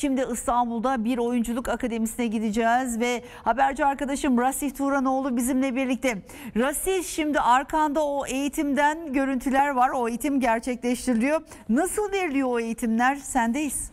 Şimdi İstanbul'da bir oyunculuk akademisine gideceğiz ve haberci arkadaşım Rasih Turanoğlu bizimle birlikte. Rasih şimdi arkanda o eğitimden görüntüler var. O eğitim gerçekleştiriliyor. Nasıl veriliyor o eğitimler? Sendeyiz.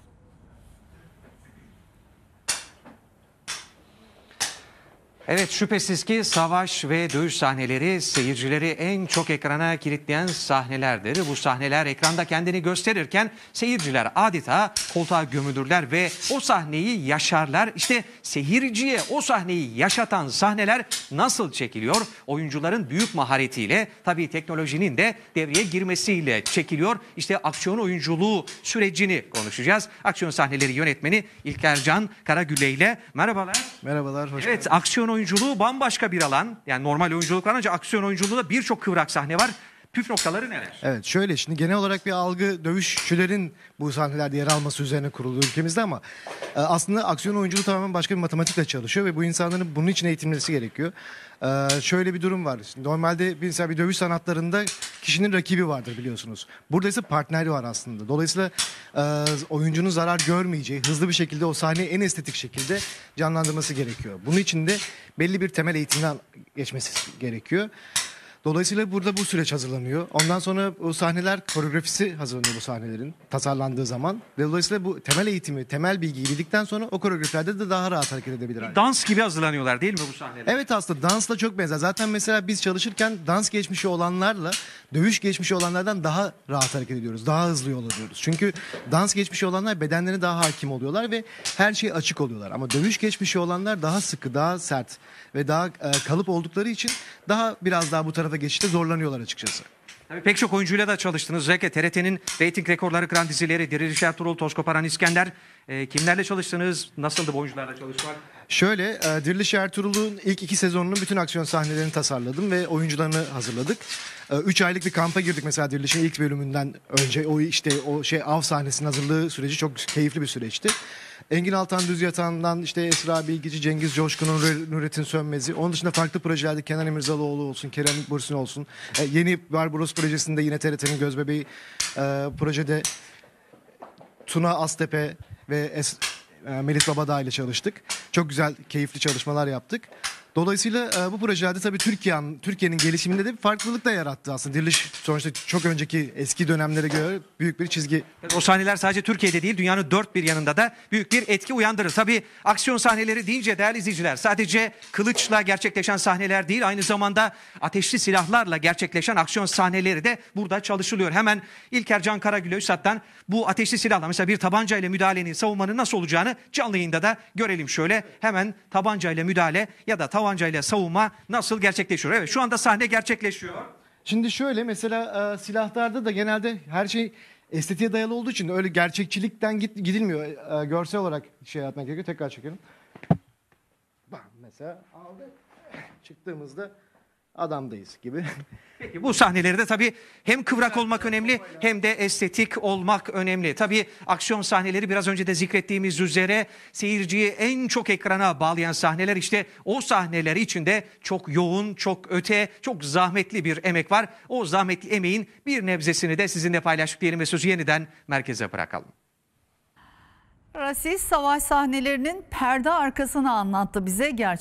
Evet şüphesiz ki savaş ve dövüş sahneleri seyircileri en çok ekrana kilitleyen sahnelerdir. Bu sahneler ekranda kendini gösterirken seyirciler adeta koltuğa gömülürler ve o sahneyi yaşarlar. İşte seyirciye o sahneyi yaşatan sahneler nasıl çekiliyor? Oyuncuların büyük maharetiyle tabii teknolojinin de devreye girmesiyle çekiliyor. İşte aksiyon oyunculuğu sürecini konuşacağız. Aksiyon sahneleri yönetmeni İlker Can Karagüle ile merhabalar. Merhabalar. Hoş evet aksiyon oyunculuğu bambaşka bir alan. Yani normal oyunculuklar ancak aksiyon oyunculuğunda birçok kıvrak sahne var. Püf noktaları neler? Evet şöyle şimdi genel olarak bir algı dövüşçülerin bu sahnelerde yer alması üzerine kuruldu ülkemizde ama e, aslında aksiyon oyunculuğu tamamen başka bir matematikle çalışıyor ve bu insanların bunun için eğitimlesi gerekiyor. E, şöyle bir durum var. Şimdi normalde bir, mesela bir dövüş sanatlarında kişinin rakibi vardır biliyorsunuz. Burada ise partneri var aslında. Dolayısıyla e, oyuncunun zarar görmeyeceği hızlı bir şekilde o sahneyi en estetik şekilde canlandırması gerekiyor. Bunun için de belli bir temel eğitimden geçmesi gerekiyor. Dolayısıyla burada bu süreç hazırlanıyor. Ondan sonra o sahneler koreografisi hazırlanıyor bu sahnelerin tasarlandığı zaman. dolayısıyla bu temel eğitimi, temel bilgiyi bildikten sonra o koreografilerde de daha rahat hareket edebilir. hale. Dans gibi hazırlanıyorlar değil mi bu sahneler? Evet aslında dansla çok benzer. Zaten mesela biz çalışırken dans geçmişi olanlarla dövüş geçmişi olanlardan daha rahat hareket ediyoruz. Daha hızlı yol alıyoruz. Çünkü dans geçmişi olanlar bedenlerine daha hakim oluyorlar ve her şey açık oluyorlar. Ama dövüş geçmişi olanlar daha sıkı, daha sert ve daha e, kalıp oldukları için daha biraz daha bu tarafa da geçişte zorlanıyorlar açıkçası. Tabii pek çok oyuncuyla da çalıştınız. Özellikle TRT'nin reyting rekorları kıran dizileri Diriliş Ertuğrul, Toz Koparan İskender. E, kimlerle çalıştınız? Nasıldı bu oyuncularla çalışmak? Şöyle e, Diriliş Ertuğrul'un ilk iki sezonunun bütün aksiyon sahnelerini tasarladım ve oyuncularını hazırladık. E, üç aylık bir kampa girdik mesela Diriliş'in ilk bölümünden önce. O işte o şey av sahnesinin hazırlığı süreci çok keyifli bir süreçti. Engin Altan Düz Yatağı'ndan işte Esra Bilgici, Cengiz Coşkun'un Nurettin Sönmezi. Onun dışında farklı projelerde Kenan Emirzalıoğlu olsun, Kerem Bursun olsun. E, yeni Barbaros projesinde yine TRT'nin Gözbebeği e, projede Tuna Aztepe ve es, e, Melis Babadağ ile çalıştık. Çok güzel, keyifli çalışmalar yaptık. Dolayısıyla e, bu projede tabii Türkiye'nin Türkiye'nin gelişiminde de bir farklılık da yarattı aslında. Diriliş sonuçta çok önceki eski dönemlere göre büyük bir çizgi. O sahneler sadece Türkiye'de değil dünyanın dört bir yanında da büyük bir etki uyandırır. Tabii aksiyon sahneleri deyince değerli izleyiciler sadece kılıçla gerçekleşen sahneler değil aynı zamanda ateşli silahlarla gerçekleşen aksiyon sahneleri de burada çalışılıyor. Hemen İlker Can Karagül Üstad'dan bu ateşli silahla mesela bir tabanca ile müdahalenin savunmanın nasıl olacağını canlı yayında da görelim şöyle. Hemen tabanca ile müdahale ya da tavan tabancayla savunma nasıl gerçekleşiyor? Evet şu anda sahne gerçekleşiyor. Şimdi şöyle mesela e, silahlarda da genelde her şey estetiğe dayalı olduğu için öyle gerçekçilikten git, gidilmiyor. E, e görsel olarak şey yapmak gerekiyor. Tekrar çekelim. Bak mesela aldı, Çıktığımızda adamdayız gibi. Peki bu sahnelerde tabii hem kıvrak olmak önemli hem de estetik olmak önemli. Tabii aksiyon sahneleri biraz önce de zikrettiğimiz üzere seyirciyi en çok ekrana bağlayan sahneler işte o sahneler içinde çok yoğun, çok öte, çok zahmetli bir emek var. O zahmetli emeğin bir nebzesini de sizinle paylaştık diyelim ve sözü yeniden merkeze bırakalım. Rasis savaş sahnelerinin perde arkasını anlattı bize gerçekten.